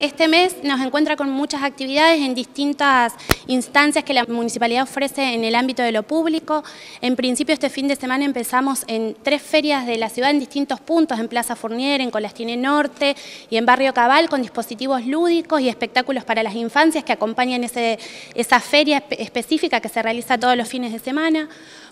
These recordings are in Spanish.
Este mes nos encuentra con muchas actividades en distintas instancias que la municipalidad ofrece en el ámbito de lo público. En principio este fin de semana empezamos en tres ferias de la ciudad en distintos puntos, en Plaza Fournier, en Colastine Norte y en Barrio Cabal con dispositivos lúdicos y espectáculos para las infancias que acompañan ese, esa feria específica que se realiza todos los fines de semana.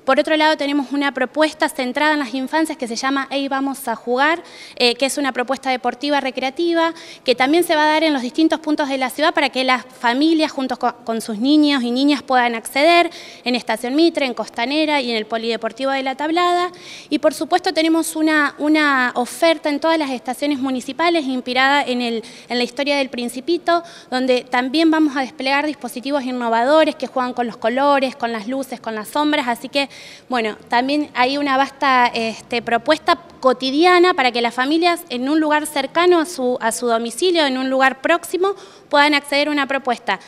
Por otro lado tenemos una propuesta centrada en las infancias que se llama Ey, vamos a jugar, eh, que es una propuesta deportiva recreativa que también se va a dar en los distintos puntos de la ciudad para que las familias junto con sus niños y niñas puedan acceder en Estación Mitre, en Costanera y en el Polideportivo de La Tablada. Y por supuesto tenemos una, una oferta en todas las estaciones municipales inspirada en, el, en la historia del Principito, donde también vamos a desplegar dispositivos innovadores que juegan con los colores, con las luces, con las sombras, así que bueno, también hay una vasta este, propuesta cotidiana para que las familias en un lugar cercano a su, a su domicilio, en un lugar próximo, puedan acceder a una propuesta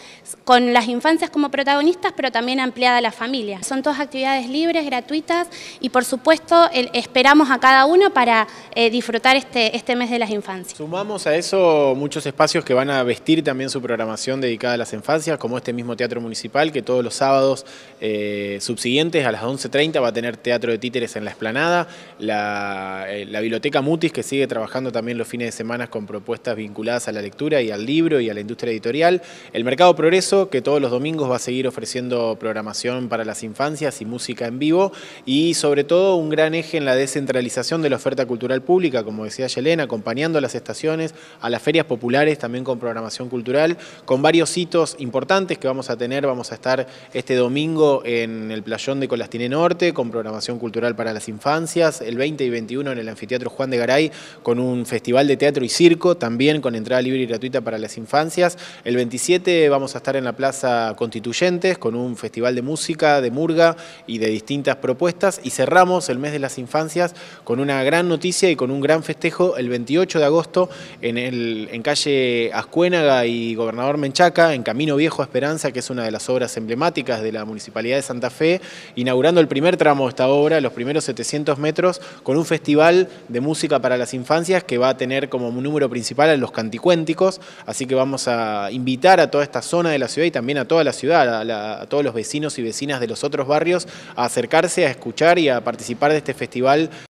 con las infancias como protagonistas, pero también ampliada a la familia. Son todas actividades libres, gratuitas y por supuesto esperamos a cada uno para eh, disfrutar este, este mes de las infancias. Sumamos a eso muchos espacios que van a vestir también su programación dedicada a las infancias, como este mismo Teatro Municipal que todos los sábados eh, subsiguientes a las 11.30 va a tener Teatro de Títeres en la Esplanada, la eh, la, Biblioteca Mutis, que sigue trabajando también los fines de semana con propuestas vinculadas a la lectura y al libro y a la industria editorial. El Mercado Progreso, que todos los domingos va a seguir ofreciendo programación para las infancias y música en vivo. Y sobre todo un gran eje en la descentralización de la oferta cultural pública, como decía Yelena, acompañando a las estaciones, a las ferias populares también con programación cultural, con varios hitos importantes que vamos a tener. Vamos a estar este domingo en el playón de Colastine Norte con programación cultural para las infancias, el 20 y 21 en el Anfiteatro Juan de Garay con un festival de teatro y circo, también con entrada libre y gratuita para las infancias. El 27 vamos a estar en la Plaza Constituyentes con un festival de música, de murga y de distintas propuestas. Y cerramos el mes de las infancias con una gran noticia y con un gran festejo el 28 de agosto en, el, en calle Ascuénaga y Gobernador Menchaca, en Camino Viejo a Esperanza, que es una de las obras emblemáticas de la Municipalidad de Santa Fe, inaugurando el primer tramo de esta obra, los primeros 700 metros, con un festival de música para las infancias que va a tener como número principal a los canticuénticos, así que vamos a invitar a toda esta zona de la ciudad y también a toda la ciudad, a todos los vecinos y vecinas de los otros barrios a acercarse, a escuchar y a participar de este festival.